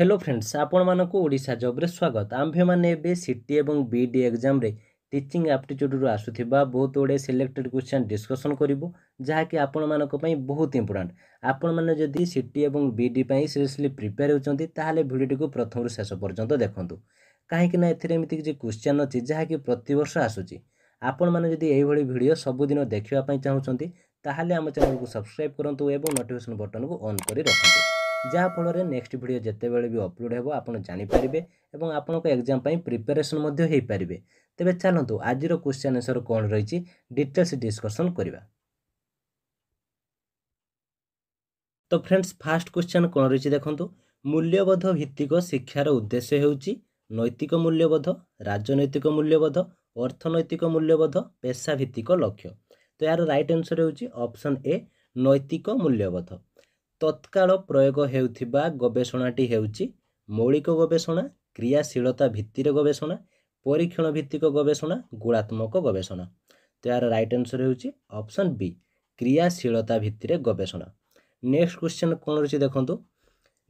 hello friends ଆପଣମାନଙ୍କୁ ଓଡ଼ିଶା ଜବ୍ରେ ସ୍ୱାଗତ ଆମ୍ଭେମାନେ ଏବେ ସି ଟି ଏବଂ ବି ଡି ଏକ୍ଜାମ୍ରେ ଟିଚିଂ ଆପ୍ଟିଚ୍ୟୁଡ଼୍ରୁ ଆସୁଥିବା ବହୁତ ଗୁଡ଼ିଏ ସିଲେକ୍ଟେଡ୍ କ୍ୱେଶ୍ଚନ୍ ଡିସ୍କସନ୍ କରିବୁ ଯାହାକି ଆପଣମାନଙ୍କ ପାଇଁ ବହୁତ ଇମ୍ପୋର୍ଟାଣ୍ଟ ଆପଣମାନେ ଯଦି ସି ଟି ଏବଂ ବି ଡି ପାଇଁ ସିରିୟସ୍ଲି ପ୍ରିପେୟାର ହେଉଛନ୍ତି ତାହେଲେ ଭିଡ଼ିଓଟିକୁ ପ୍ରଥମରୁ ଶେଷ ପର୍ଯ୍ୟନ୍ତ ଦେଖନ୍ତୁ କାହିଁକିନା ଏଥିରେ ଏମିତି କିଛି କ୍ୱେଶ୍ଚନ୍ ଅଛି ଯାହାକି ପ୍ରତିବର୍ଷ ଆସୁଛି ଆପଣମାନେ ଯଦି ଏଇଭଳି ଭିଡ଼ିଓ ସବୁଦିନ ଦେଖିବା ପାଇଁ ଚାହୁଁଛନ୍ତି ତାହେଲେ ଆମ ଚ୍ୟାନେଲକୁ ସବସ୍କ୍ରାଇବ୍ କରନ୍ତୁ ଏବଂ ନୋଟିଫିକେସନ୍ ବଟନ୍କୁ ଅନ୍ କରି ରଖନ୍ତୁ ଯାହାଫଳରେ ନେକ୍ସଟ ଭିଡ଼ିଓ ଯେତେବେଳେ ବି ଅପଲୋଡ଼ ହେବ ଆପଣ ଜାଣିପାରିବେ ଏବଂ ଆପଣଙ୍କ ଏକ୍ଜାମ୍ ପାଇଁ ପ୍ରିପାରେସନ୍ ମଧ୍ୟ ହୋଇପାରିବେ ତେବେ ଚାଲନ୍ତୁ ଆଜିର କ୍ୱେଶ୍ଚନ୍ ଆନ୍ସର୍ କ'ଣ ରହିଛି ଡିଟେଲ୍ସ ଡିସ୍କସନ୍ କରିବା ତ ଫ୍ରେଣ୍ଡସ୍ ଫାଷ୍ଟ କ୍ୱେଶ୍ଚନ୍ କ'ଣ ରହିଛି ଦେଖନ୍ତୁ ମୂଲ୍ୟବୋଧ ଭିତ୍ତିକ ଶିକ୍ଷାର ଉଦ୍ଦେଶ୍ୟ ହେଉଛି ନୈତିକ ମୂଲ୍ୟବୋଧ ରାଜନୈତିକ ମୂଲ୍ୟବୋଧ ଅର୍ଥନୈତିକ ମୂଲ୍ୟବୋଧ ପେଶାଭିତ୍ତିକ ଲକ୍ଷ୍ୟ ତ ଏହାର ରାଇଟ୍ ଆନ୍ସର୍ ହେଉଛି ଅପସନ୍ ଏ ନୈତିକ ମୂଲ୍ୟବୋଧ ତତ୍କାଳ ପ୍ରୟୋଗ ହେଉଥିବା ଗବେଷଣାଟି ହେଉଛି ମୌଳିକ ଗବେଷଣା କ୍ରିୟାଶୀଳତା ଭିତ୍ତିରେ ଗବେଷଣା ପରୀକ୍ଷଣ ଭିତ୍ତିକ ଗବେଷଣା ଗୁଣାତ୍ମକ ଗବେଷଣା ତ ଏହାର ରାଇଟ୍ ଆନ୍ସର୍ ହେଉଛି ଅପସନ୍ ବି କ୍ରିୟାଶୀଳତା ଭିତ୍ତିରେ ଗବେଷଣା ନେକ୍ସଟ କ୍ୱେଶ୍ଚନ୍ କ'ଣ ରହିଛି ଦେଖନ୍ତୁ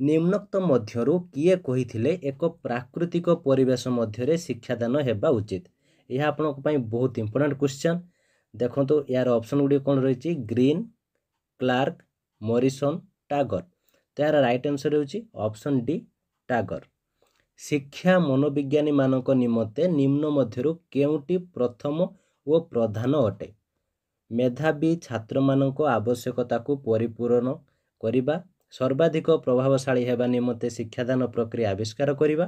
ନିମ୍ନୋକ୍ତ ମଧ୍ୟରୁ କିଏ କହିଥିଲେ ଏକ ପ୍ରାକୃତିକ ପରିବେଶ ମଧ୍ୟରେ ଶିକ୍ଷାଦାନ ହେବା ଉଚିତ ଏହା ଆପଣଙ୍କ ପାଇଁ ବହୁତ ଇମ୍ପୋର୍ଟାଣ୍ଟ କ୍ୱେଶ୍ଚନ୍ ଦେଖନ୍ତୁ ଏହାର ଅପସନ୍ ଗୁଡ଼ିକ କ'ଣ ରହିଛି ଗ୍ରୀନ୍ କ୍ଲାର୍କ ମରିସନ୍ ଟାଗର ତାହାର ରାଇଟ୍ ଆନ୍ସର୍ ହେଉଛି ଅପସନ୍ ଡି ଟାଗର ଶିକ୍ଷା ମନୋବିଜ୍ଞାନୀମାନଙ୍କ ନିମନ୍ତେ ନିମ୍ନ ମଧ୍ୟରୁ କେଉଁଟି ପ୍ରଥମ ଓ ପ୍ରଧାନ ଅଟେ ମେଧାବୀ ଛାତ୍ରମାନଙ୍କ ଆବଶ୍ୟକତାକୁ ପରିପୂରଣ କରିବା ସର୍ବାଧିକ ପ୍ରଭାବଶାଳୀ ହେବା ନିମନ୍ତେ ଶିକ୍ଷାଦାନ ପ୍ରକ୍ରିୟା ଆବିଷ୍କାର କରିବା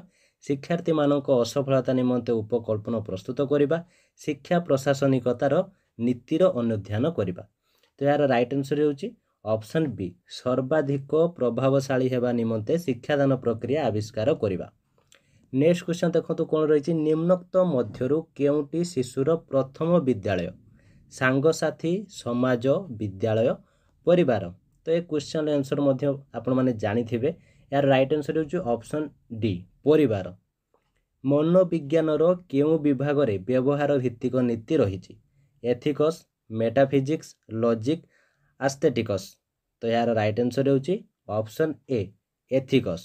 ଶିକ୍ଷାର୍ଥୀମାନଙ୍କ ଅସଫଳତା ନିମନ୍ତେ ଉପକଳ୍ପନ ପ୍ରସ୍ତୁତ କରିବା ଶିକ୍ଷା ପ୍ରଶାସନିକତାର ନୀତିର ଅନୁଧ୍ୟାନ କରିବା ତ ଏହାର ରାଇଟ୍ ଆନ୍ସର୍ ହେଉଛି ଅପସନ୍ ବି ସର୍ବାଧିକ ପ୍ରଭାବଶାଳୀ ହେବା ନିମନ୍ତେ ଶିକ୍ଷାଦାନ ପ୍ରକ୍ରିୟା ଆବିଷ୍କାର କରିବା ନେକ୍ସଟ କ୍ୱେଶ୍ଚନ୍ ଦେଖନ୍ତୁ କ'ଣ ରହିଛି ନିମ୍ନୋକ୍ତ ମଧ୍ୟରୁ କେଉଁଟି ଶିଶୁର ପ୍ରଥମ ବିଦ୍ୟାଳୟ ସାଙ୍ଗସାଥି ସମାଜ ବିଦ୍ୟାଳୟ ପରିବାର ତ ଏ କ୍ୱେଶ୍ଚନ୍ର ଆନ୍ସର୍ ମଧ୍ୟ ଆପଣମାନେ ଜାଣିଥିବେ ଏହାର ରାଇଟ୍ ଆନ୍ସର୍ ହେଉଛି ଅପସନ୍ ଡି ପରିବାର ମନୋବିଜ୍ଞାନର କେଉଁ ବିଭାଗରେ ବ୍ୟବହାର ଭିତ୍ତିକ ନୀତି ରହିଛି ଏଥିକସ୍ ମେଟାଫିଜିକ୍ସ ଲଜିକ୍ ଆସ୍ଥେଟିକସ୍ ତ ଏହାର ରାଇଟ୍ ଆନ୍ସର୍ ହେଉଛି ଅପସନ୍ ଏ ଏଥିକସ୍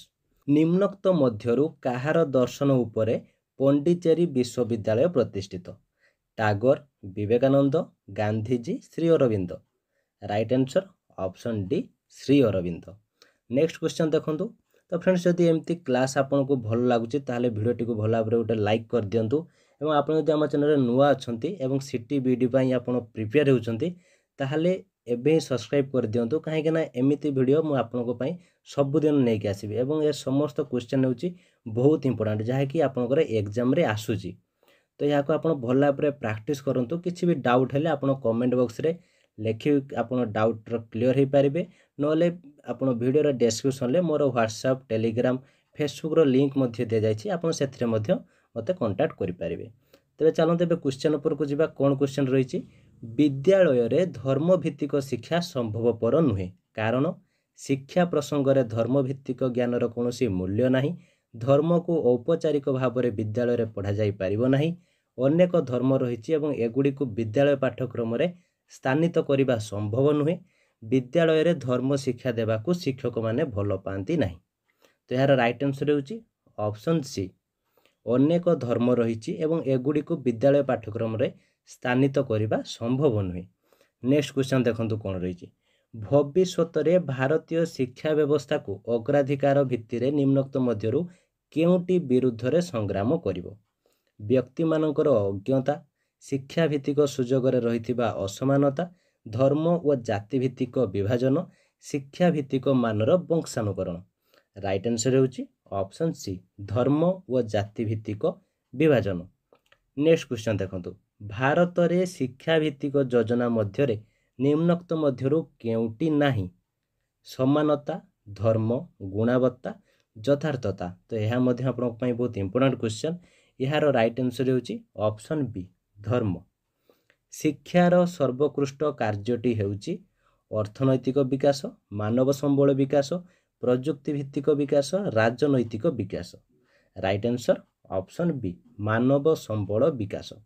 ନିମ୍ନୋକ୍ତ ମଧ୍ୟରୁ କାହାର ଦର୍ଶନ ଉପରେ ପଣ୍ଡିଚେରୀ ବିଶ୍ୱବିଦ୍ୟାଳୟ ପ୍ରତିଷ୍ଠିତ Tagore Vivekananda Gandhiji Shri Aurobindo right answer option D Shri Aurobindo next question ଦେଖନ୍ତୁ ତ ଫ୍ରେଣ୍ଡସ୍ ଯଦି ଏମିତି କ୍ଲାସ୍ ଆପଣଙ୍କୁ ଭଲ ଲାଗୁଛି ତାହେଲେ ଭିଡ଼ିଓଟିକୁ ଭଲ ଭାବରେ ଗୋଟେ ଲାଇକ୍ କରିଦିଅନ୍ତୁ ଏବଂ ଆପଣ ଯଦି ଆମ ଚ୍ୟାନେଲରେ ନୂଆ ଅଛନ୍ତି ଏବଂ ସିଟି ବିଡ଼ି ପାଇଁ ଆପଣ ପ୍ରିପେୟାର୍ ହେଉଛନ୍ତି ତାହେଲେ ଏବେ ହିଁ ସବସ୍କ୍ରାଇବ୍ କରିଦିଅନ୍ତୁ କାହିଁକିନା ଏମିତି ଭିଡ଼ିଓ ମୁଁ ଆପଣଙ୍କ ପାଇଁ ସବୁଦିନ ନେଇକି ଆସିବି ଏବଂ ଏ ସମସ୍ତ କ୍ୱେଶ୍ଚନ୍ ହେଉଛି ବହୁତ ଇମ୍ପୋର୍ଟାଣ୍ଟ ଯାହାକି ଆପଣଙ୍କର ଏକ୍ଜାମ୍ରେ ଆସୁଛି ତ ଏହାକୁ ଆପଣ ଭଲ ଭାବରେ ପ୍ରାକ୍ଟିସ୍ କରନ୍ତୁ କିଛି ବି ଡାଉଟ୍ ହେଲେ ଆପଣ କମେଣ୍ଟ ବକ୍ସରେ ଲେଖି ଆପଣ ଡାଉଟ୍ର କ୍ଲିଅର୍ ହୋଇପାରିବେ ନହେଲେ ଆପଣ ଭିଡ଼ିଓର ଡେସ୍କ୍ରିପସନ୍ରେ ମୋର ହ୍ୱାଟ୍ସଆପ୍ ଟେଲିଗ୍ରାମ୍ ଫେସବୁକ୍ର ଲିଙ୍କ୍ ମଧ୍ୟ ଦିଆଯାଇଛି ଆପଣ ସେଥିରେ ମଧ୍ୟ ମୋତେ କଣ୍ଟାକ୍ଟ କରିପାରିବେ ତେବେ ଚାଲନ୍ତୁ ଏବେ କ୍ୱେଶ୍ଚନ୍ ଉପରକୁ ଯିବା କ'ଣ କ୍ୱେଶ୍ଚନ୍ ରହିଛି ବିଦ୍ୟାଳୟରେ ଧର୍ମଭିତ୍ତିକ ଶିକ୍ଷା ସମ୍ଭବପର ନୁହେଁ କାରଣ ଶିକ୍ଷା ପ୍ରସଙ୍ଗରେ ଧର୍ମଭିତ୍ତିକ ଜ୍ଞାନର କୌଣସି ମୂଲ୍ୟ ନାହିଁ ଧର୍ମକୁ ଔପଚାରିକ ଭାବରେ ବିଦ୍ୟାଳୟରେ ପଢ଼ାଯାଇପାରିବ ନାହିଁ ଅନେକ ଧର୍ମ ରହିଛି ଏବଂ ଏଗୁଡ଼ିକୁ ବିଦ୍ୟାଳୟ ପାଠ୍ୟକ୍ରମରେ ସ୍ଥାନିତ କରିବା ସମ୍ଭବ ନୁହେଁ ବିଦ୍ୟାଳୟରେ ଧର୍ମ ଶିକ୍ଷା ଦେବାକୁ ଶିକ୍ଷକମାନେ ଭଲ ପାଆନ୍ତି ନାହିଁ ତ ଏହାର ରାଇଟ୍ ଆନ୍ସର୍ ହେଉଛି ଅପସନ୍ ସି ଅନେକ ଧର୍ମ ରହିଛି ଏବଂ ଏଗୁଡ଼ିକୁ ବିଦ୍ୟାଳୟ ପାଠ୍ୟକ୍ରମରେ ସ୍ଥାନିତ କରିବା ସମ୍ଭବ ନୁହେଁ ନେକ୍ସଟ କ୍ୱେଶ୍ଚନ୍ ଦେଖନ୍ତୁ କ'ଣ ରହିଛି ଭବିଷ୍ୟତରେ ଭାରତୀୟ ଶିକ୍ଷା ବ୍ୟବସ୍ଥାକୁ ଅଗ୍ରାଧିକାର ଭିତ୍ତିରେ ନିମ୍ନୋକ୍ତ ମଧ୍ୟରୁ କେଉଁଟି ବିରୁଦ୍ଧରେ ସଂଗ୍ରାମ କରିବ ବ୍ୟକ୍ତିମାନଙ୍କର ଅଜ୍ଞତା ଶିକ୍ଷାଭିତ୍ତିକ ସୁଯୋଗରେ ରହିଥିବା ଅସମାନତା ଧର୍ମ ଓ ଜାତିଭିତ୍ତିକ ବିଭାଜନ ଶିକ୍ଷାଭିତ୍ତିକ ମାନର ବଂଶାନୁକରଣ ରାଇଟ୍ ଆନ୍ସର୍ ହେଉଛି ଅପସନ୍ ସି ଧର୍ମ ଓ ଜାତିଭିତ୍ତିକ ବିଭାଜନ ନେକ୍ସଟ କ୍ୱେଶ୍ଚନ୍ ଦେଖନ୍ତୁ ଭାରତରେ ଶିକ୍ଷାଭିତ୍ତିକ ଯୋଜନା ମଧ୍ୟରେ ନିମ୍ନକ୍ତ ମଧ୍ୟରୁ କେଉଁଟି ନାହିଁ ସମାନତା ଧର୍ମ ଗୁଣବତ୍ତା ଯଥାର୍ଥତା ତ ଏହା ମଧ୍ୟ ଆପଣଙ୍କ ପାଇଁ ବହୁତ ଇମ୍ପୋର୍ଟାଣ୍ଟ କ୍ୱେଶ୍ଚନ୍ ଏହାର ରାଇଟ୍ ଆନ୍ସର୍ ହେଉଛି ଅପସନ୍ ବି ଧର୍ମ ଶିକ୍ଷାର ସର୍ବୋକୃଷ୍ଟ କାର୍ଯ୍ୟଟି ହେଉଛି ଅର୍ଥନୈତିକ ବିକାଶ ମାନବ ସମ୍ବଳ ବିକାଶ ପ୍ରଯୁକ୍ତି ଭିତ୍ତିକ ବିକାଶ ରାଜନୈତିକ ବିକାଶ ରାଇଟ୍ ଆନ୍ସର ଅପସନ୍ ବି ମାନବ ସମ୍ବଳ ବିକାଶ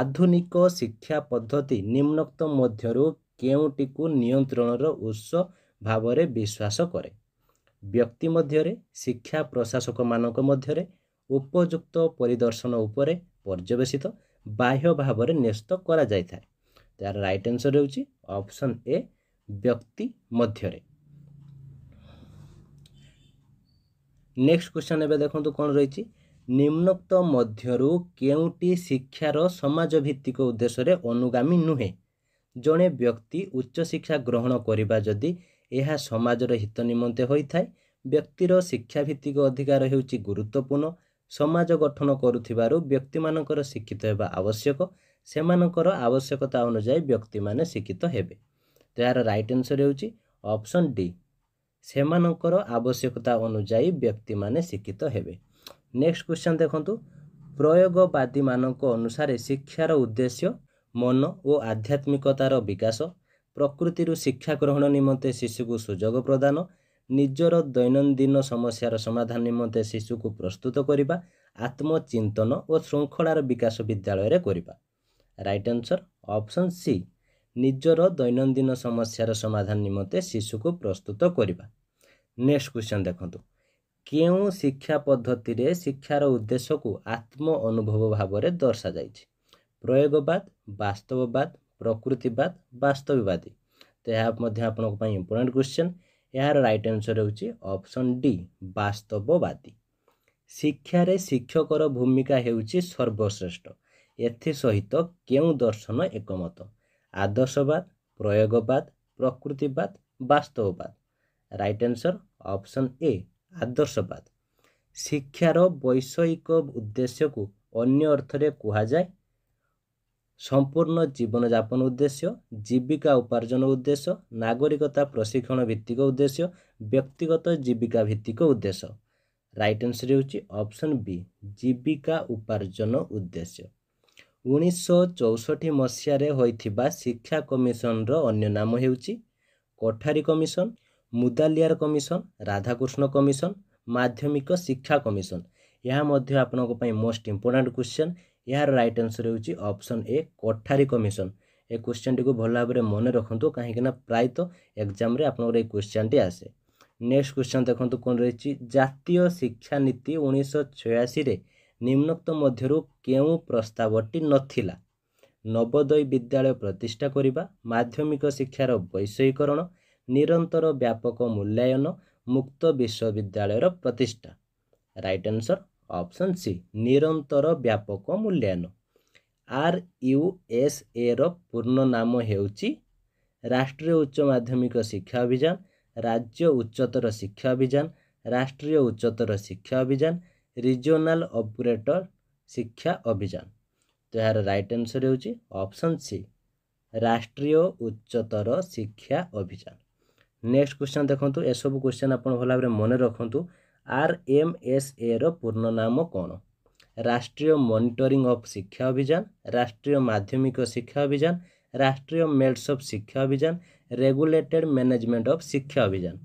ଆଧୁନିକ ଶିକ୍ଷା ପଦ୍ଧତି ନିମ୍ନୋକ୍ତ ମଧ୍ୟରୁ କେଉଁଟିକୁ ନିୟନ୍ତ୍ରଣର ଉତ୍ସ ଭାବରେ ବିଶ୍ୱାସ କରେ ବ୍ୟକ୍ତି ମଧ୍ୟରେ ଶିକ୍ଷା ପ୍ରଶାସକମାନଙ୍କ ମଧ୍ୟରେ ଉପଯୁକ୍ତ ପରିଦର୍ଶନ ଉପରେ ପର୍ଯ୍ୟବେସିତ ବାହ୍ୟ ଭାବରେ ନ୍ୟସ୍ତ କରାଯାଇଥାଏ ତାର ରାଇଟ୍ ଆନ୍ସର୍ ହେଉଛି ଅପସନ୍ ଏ ବ୍ୟକ୍ତି ମଧ୍ୟରେ ନେକ୍ସଟ କ୍ୱେଶ୍ଚନ୍ ଏବେ ଦେଖନ୍ତୁ କ'ଣ ରହିଛି ନିମ୍ନୋକ୍ତ ମଧ୍ୟରୁ କେଉଁଟି ଶିକ୍ଷାର ସମାଜ ଭିତ୍ତିକ ଉଦ୍ଦେଶ୍ୟରେ ଅନୁଗାମୀ ନୁହେଁ ଜଣେ ବ୍ୟକ୍ତି ଉଚ୍ଚ ଶିକ୍ଷା ଗ୍ରହଣ କରିବା ଯଦି ଏହା ସମାଜର ହିତ ନିମନ୍ତେ ହୋଇଥାଏ ବ୍ୟକ୍ତିର ଶିକ୍ଷା ଭିତ୍ତିକ ଅଧିକାର ହେଉଛି ଗୁରୁତ୍ୱପୂର୍ଣ୍ଣ ସମାଜ ଗଠନ କରୁଥିବାରୁ ବ୍ୟକ୍ତିମାନଙ୍କର ଶିକ୍ଷିତ ହେବା ଆବଶ୍ୟକ ସେମାନଙ୍କର ଆବଶ୍ୟକତା ଅନୁଯାୟୀ ବ୍ୟକ୍ତିମାନେ ଶିକ୍ଷିତ ହେବେ ତ ଏହାର ରାଇଟ୍ ଆନ୍ସର୍ ହେଉଛି ଅପସନ୍ ଡି ସେମାନଙ୍କର ଆବଶ୍ୟକତା ଅନୁଯାୟୀ ବ୍ୟକ୍ତିମାନେ ଶିକ୍ଷିତ ହେବେ ନେକ୍ସଟ କ୍ୱେଶ୍ଚନ୍ ଦେଖନ୍ତୁ ପ୍ରୟୋଗବାଦୀମାନଙ୍କ ଅନୁସାରେ ଶିକ୍ଷାର ଉଦ୍ଦେଶ୍ୟ ମନ ଓ ଆଧ୍ୟାତ୍ମିକତାର ବିକାଶ ପ୍ରକୃତିରୁ ଶିକ୍ଷା ଗ୍ରହଣ ନିମନ୍ତେ ଶିଶୁକୁ ସୁଯୋଗ ପ୍ରଦାନ ନିଜର ଦୈନନ୍ଦିନ ସମସ୍ୟାର ସମାଧାନ ନିମନ୍ତେ ଶିଶୁକୁ ପ୍ରସ୍ତୁତ କରିବା ଆତ୍ମଚିନ୍ତନ ଓ ଶୃଙ୍ଖଳାର ବିକାଶ ବିଦ୍ୟାଳୟରେ କରିବା ରାଇଟ୍ ଆନ୍ସର୍ ଅପସନ୍ ସି ନିଜର ଦୈନନ୍ଦିନ ସମସ୍ୟାର ସମାଧାନ ନିମନ୍ତେ ଶିଶୁକୁ ପ୍ରସ୍ତୁତ କରିବା ନେକ୍ସଟ କ୍ୱେଶ୍ଚନ୍ ଦେଖନ୍ତୁ କେଉଁ ଶିକ୍ଷା ପଦ୍ଧତିରେ ଶିକ୍ଷାର ଉଦ୍ଦେଶ୍ୟକୁ ଆତ୍ମ ଅନୁଭବ ଭାବରେ ଦର୍ଶାଯାଇଛି ପ୍ରୟୋଗବାଦ ବାସ୍ତବବାଦ ପ୍ରକୃତିବାଦ ବାସ୍ତବିବାଦୀ ତ ଏହା ମଧ୍ୟ ଆପଣଙ୍କ ପାଇଁ ଇମ୍ପୋର୍ଟାଣ୍ଟ କ୍ୱେଶ୍ଚନ୍ ଏହାର ରାଇଟ୍ ଆନ୍ସର୍ ହେଉଛି ଅପସନ୍ ଡି ବାସ୍ତବବାଦୀ ଶିକ୍ଷାରେ ଶିକ୍ଷକର ଭୂମିକା ହେଉଛି ସର୍ବଶ୍ରେଷ୍ଠ ଏଥିସହିତ କେଉଁ ଦର୍ଶନ ଏକମତ ଆଦର୍ଶବାଦ ପ୍ରୟୋଗବାଦ ପ୍ରକୃତିବାଦ ବାସ୍ତବବାଦ ରାଇଟ୍ ଆନ୍ସର୍ ଅପସନ୍ ଏ ଆଦର୍ଶବାଦ ଶିକ୍ଷାର ବୈଷୟିକ ଉଦ୍ଦେଶ୍ୟକୁ ଅନ୍ୟ ଅର୍ଥରେ କୁହାଯାଏ ସମ୍ପୂର୍ଣ୍ଣ ଜୀବନଯାପନ ଉଦ୍ଦେଶ୍ୟ ଜୀବିକା ଉପାର୍ଜନ ଉଦ୍ଦେଶ୍ୟ ନାଗରିକତା ପ୍ରଶିକ୍ଷଣ ଭିତ୍ତିକ ଉଦ୍ଦେଶ୍ୟ ବ୍ୟକ୍ତିଗତ ଜୀବିକା ଭିତ୍ତିକ ଉଦ୍ଦେଶ୍ୟ ରାଇଟ୍ ଆନ୍ସର୍ ହେଉଛି ଅପସନ୍ ବି ଜୀବିକା ଉପାର୍ଜନ ଉଦ୍ଦେଶ୍ୟ ଉଣେଇଶହ ଚଉଷଠି ମସିହାରେ ହୋଇଥିବା ଶିକ୍ଷା କମିଶନର ଅନ୍ୟ ନାମ ହେଉଛି Kothari commission Mudaliar commission Radhakrishna commission ମାଧ୍ୟମିକ ଶିକ୍ଷା କମିଶନ ଏହା ମଧ୍ୟ ଆପଣଙ୍କ ପାଇଁ ମୋଷ୍ଟ ଇମ୍ପୋର୍ଟାଣ୍ଟ କ୍ୱେଶ୍ଚନ ଏହାର ରାଇଟ୍ ଆନ୍ସର ହେଉଛି ଅପସନ୍ ଏ କୋଠାରୀ କମିଶନ ଏ କ୍ୱେଶ୍ଚନଟିକୁ ଭଲ ଭାବରେ ମନେ ରଖନ୍ତୁ କାହିଁକିନା ପ୍ରାୟତଃ ଏକ୍ଜାମରେ ଆପଣଙ୍କର ଏଇ କ୍ୱେଶ୍ଚନଟି ଆସେ ନେକ୍ସଟ କ୍ୱେଶ୍ଚନ ଦେଖନ୍ତୁ କ'ଣ ରହିଛି ଜାତୀୟ ଶିକ୍ଷାନୀତି ଉଣେଇଶହ ଛୟାଅଶୀରେ ନିମ୍ନକ୍ତ ମଧ୍ୟରୁ କେଉଁ ପ୍ରସ୍ତାବଟି ନଥିଲା ନବୋଦୟ ବିଦ୍ୟାଳୟ ପ୍ରତିଷ୍ଠା କରିବା ମାଧ୍ୟମିକ ଶିକ୍ଷାର ବୈଷୟିକରଣ ନିରନ୍ତର ବ୍ୟାପକ ମୂଲ୍ୟାୟନ ମୁକ୍ତ ବିଶ୍ୱବିଦ୍ୟାଳୟର ପ୍ରତିଷ୍ଠା ରାଇଟ୍ ଆନ୍ସର ଅପସନ୍ ସି ନିରନ୍ତର ବ୍ୟାପକ ମୂଲ୍ୟାୟନ ଆର୍ ୟୁ ଏସ୍ ଏ ର ପୂର୍ଣ୍ଣ ନାମ ହେଉଛି ରାଷ୍ଟ୍ରୀୟ ଉଚ୍ଚ ମାଧ୍ୟମିକ ଶିକ୍ଷା ଅଭିଯାନ ରାଜ୍ୟ ଉଚ୍ଚତର ଶିକ୍ଷା ଅଭିଯାନ ରାଷ୍ଟ୍ରୀୟ ଉଚ୍ଚତର ଶିକ୍ଷା ଅଭିଯାନ ରିଜିଓନାଲ୍ ଅପରେଟର ଶିକ୍ଷା ଅଭିଯାନ ତ ଏହାର ରାଇଟ୍ ଆନ୍ସର ହେଉଛି ଅପସନ୍ ସି ରାଷ୍ଟ୍ରୀୟ ଉଚ୍ଚତର ଶିକ୍ଷା ଅଭିଯାନ ନେକ୍ସଟ କ୍ୱେଶ୍ଚନ୍ ଦେଖନ୍ତୁ ଏସବୁ କ୍ୱେଶ୍ଚନ୍ ଆପଣ ଭଲ ଭାବରେ ମନେ ରଖନ୍ତୁ ଆର୍ ଏମ୍ ଏସ୍ ଏର ପୂର୍ଣ୍ଣ ନାମ କ'ଣ ରାଷ୍ଟ୍ରୀୟ ମନିଟରିଂ ଅଫ୍ ଶିକ୍ଷା ଅଭିଯାନ ରାଷ୍ଟ୍ରୀୟ ମାଧ୍ୟମିକ ଶିକ୍ଷା ଅଭିଯାନ ରାଷ୍ଟ୍ରୀୟ ମେଲ୍ସ ଅଫ୍ ଶିକ୍ଷା ଅଭିଯାନ ରେଗୁଲେଟେଡ଼୍ ମ୍ୟାନେଜମେଣ୍ଟ ଅଫ୍ ଶିକ୍ଷା ଅଭିଯାନ